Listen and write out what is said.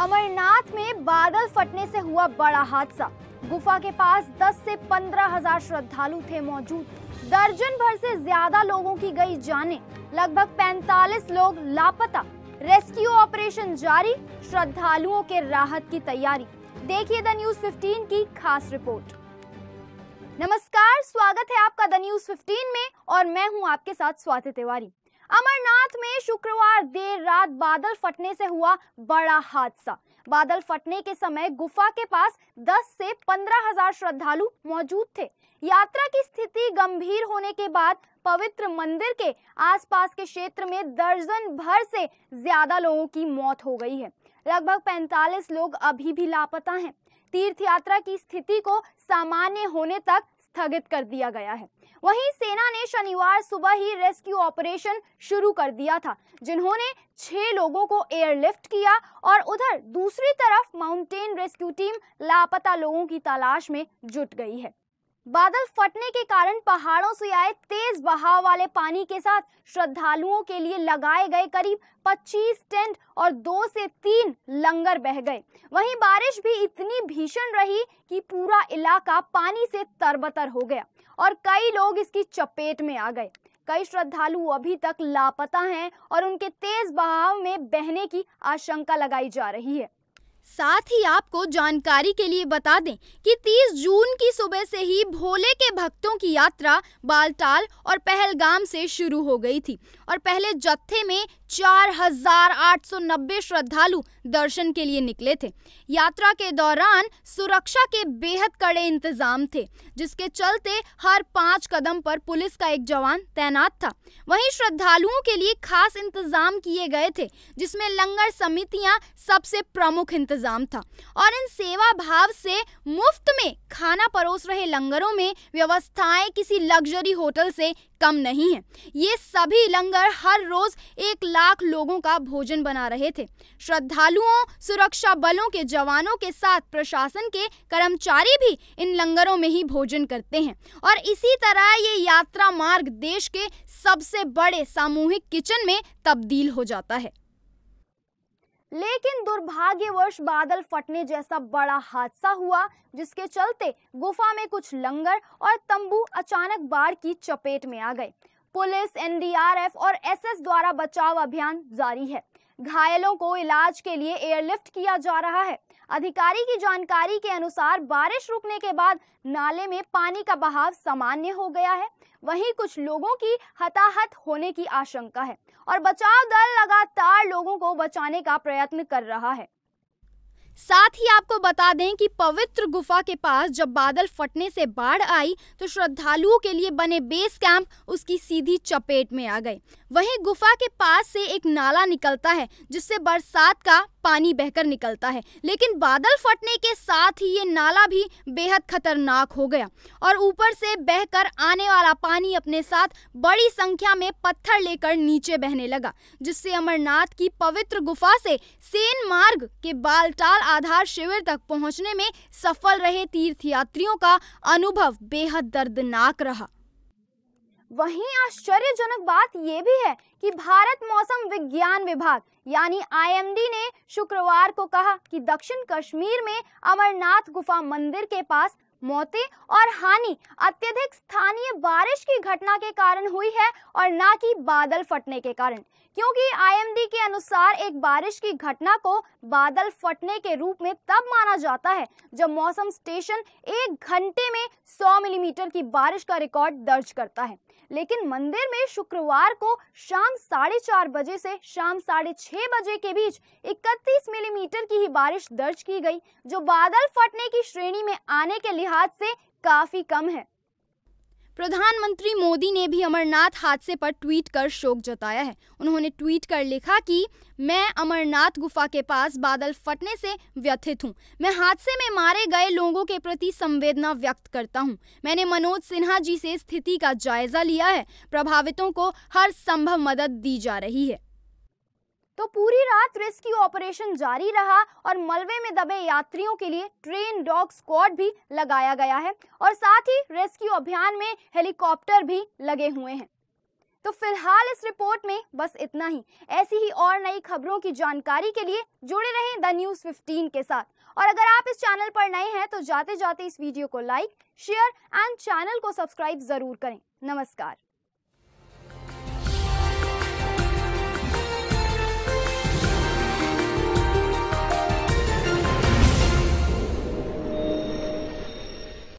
अमरनाथ में बादल फटने से हुआ बड़ा हादसा गुफा के पास 10 से पंद्रह हजार श्रद्धालु थे मौजूद दर्जन भर से ज्यादा लोगों की गई जाने लगभग 45 लोग लापता रेस्क्यू ऑपरेशन जारी श्रद्धालुओं के राहत की तैयारी देखिए द न्यूज 15 की खास रिपोर्ट नमस्कार स्वागत है आपका द न्यूज 15 में और मैं हूं आपके साथ स्वाति तिवारी अमरनाथ में शुक्रवार देर रात बादल फटने से हुआ बड़ा हादसा बादल फटने के समय गुफा के पास 10 से पंद्रह हजार श्रद्धालु मौजूद थे यात्रा की स्थिति गंभीर होने के बाद पवित्र मंदिर के आसपास के क्षेत्र में दर्जन भर से ज्यादा लोगों की मौत हो गई है लगभग 45 लोग अभी भी लापता हैं। तीर्थ यात्रा की स्थिति को सामान्य होने तक स्थगित कर दिया गया है वहीं सेना ने शनिवार सुबह ही रेस्क्यू ऑपरेशन शुरू कर दिया था जिन्होंने छह लोगों को एयरलिफ्ट किया और उधर दूसरी तरफ माउंटेन रेस्क्यू टीम लापता लोगों की तलाश में जुट गई है बादल फटने के कारण पहाड़ों से आए तेज बहाव वाले पानी के साथ श्रद्धालुओं के लिए लगाए गए करीब 25 टेंट और दो से तीन लंगर बह गए वहीं बारिश भी इतनी भीषण रही कि पूरा इलाका पानी से तरबतर हो गया और कई लोग इसकी चपेट में आ गए कई श्रद्धालु अभी तक लापता हैं और उनके तेज बहाव में बहने की आशंका लगाई जा रही है साथ ही आपको जानकारी के लिए बता दें कि 30 जून की सुबह से ही भोले के भक्तों की यात्रा बालटाल और पहलगाम से शुरू हो गई थी और पहले जत्थे में 4,890 श्रद्धालु दर्शन के लिए निकले थे यात्रा के दौरान सुरक्षा के बेहद कड़े इंतजाम थे जिसके चलते हर पांच कदम पर पुलिस का एक जवान तैनात था वहीं श्रद्धालुओं के लिए खास इंतजाम किए गए थे जिसमें लंगर समितियां सबसे प्रमुख इंतजाम था और इन सेवा भाव से मुफ्त में खाना परोस रहे लंगरों में व्यवस्थाएं किसी लग्जरी होटल से कम नहीं है ये सभी लंगर हर रोज एक लाख लोगों का भोजन बना रहे थे श्रद्धालुओं सुरक्षा बलों के जवानों के साथ प्रशासन के कर्मचारी भी इन लंगरों में ही भोजन करते हैं और इसी तरह ये यात्रा मार्ग देश के सबसे बड़े सामूहिक किचन में तब्दील हो जाता है लेकिन दुर्भाग्यवश बादल फटने जैसा बड़ा हादसा हुआ जिसके चलते गुफा में कुछ लंगर और तंबू अचानक बाढ़ की चपेट में आ गए पुलिस एनडीआरएफ और एसएस द्वारा बचाव अभियान जारी है घायलों को इलाज के लिए एयरलिफ्ट किया जा रहा है अधिकारी की जानकारी के अनुसार बारिश रुकने के बाद नाले में पानी का बहाव सामान्य हो गया है वहीं कुछ लोगों की हताहत होने की आशंका है और बचाव दल लगातार लोगों को बचाने का प्रयत्न कर रहा है साथ ही आपको बता दें कि पवित्र गुफा के पास जब बादल फटने से बाढ़ आई तो श्रद्धालुओं के लिए बने बेस कैंप उसकी सीधी चपेट में आ गए वहीं गुफा के पास से एक नाला निकलता है जिससे बरसात का पानी बहकर निकलता है लेकिन बादल फटने के साथ ही ये नाला भी बेहद खतरनाक हो गया और ऊपर से बहकर आने वाला पानी अपने साथ बड़ी संख्या में पत्थर लेकर नीचे बहने लगा जिससे अमरनाथ की पवित्र गुफा से सेन मार्ग के बालटाल आधार शिविर तक पहुंचने में सफल रहे तीर्थयात्रियों का अनुभव बेहद दर्दनाक रहा वहीं आश्चर्यजनक बात यह भी है कि भारत मौसम विज्ञान विभाग यानी आईएमडी ने शुक्रवार को कहा कि दक्षिण कश्मीर में अमरनाथ गुफा मंदिर के पास मौतें और हानि अत्यधिक स्थानीय बारिश की घटना के कारण हुई है और ना कि बादल फटने के कारण क्योंकि आईएमडी के अनुसार एक बारिश की घटना को बादल फटने के रूप में तब माना जाता है जब मौसम स्टेशन एक घंटे में 100 मिलीमीटर की बारिश का रिकॉर्ड दर्ज करता है लेकिन मंदिर में शुक्रवार को शाम साढ़े चार बजे से शाम साढ़े छह बजे के बीच 31 मिलीमीटर की ही बारिश दर्ज की गई जो बादल फटने की श्रेणी में आने के लिहाज से काफी कम है प्रधानमंत्री मोदी ने भी अमरनाथ हादसे पर ट्वीट कर शोक जताया है उन्होंने ट्वीट कर लिखा कि मैं अमरनाथ गुफा के पास बादल फटने से व्यथित हूँ मैं हादसे में मारे गए लोगों के प्रति संवेदना व्यक्त करता हूँ मैंने मनोज सिन्हा जी से स्थिति का जायजा लिया है प्रभावितों को हर संभव मदद दी जा रही है तो पूरी रात रेस्क्यू ऑपरेशन जारी रहा और मलबे में दबे यात्रियों के लिए ट्रेन डॉग स्क्वाड भी लगाया गया है और साथ ही रेस्क्यू अभियान में हेलीकॉप्टर भी लगे हुए हैं तो फिलहाल इस रिपोर्ट में बस इतना ही ऐसी ही और नई खबरों की जानकारी के लिए जुड़े रहें द न्यूज 15 के साथ और अगर आप इस चैनल पर नए हैं तो जाते जाते इस वीडियो को लाइक शेयर एंड चैनल को सब्सक्राइब जरूर करें नमस्कार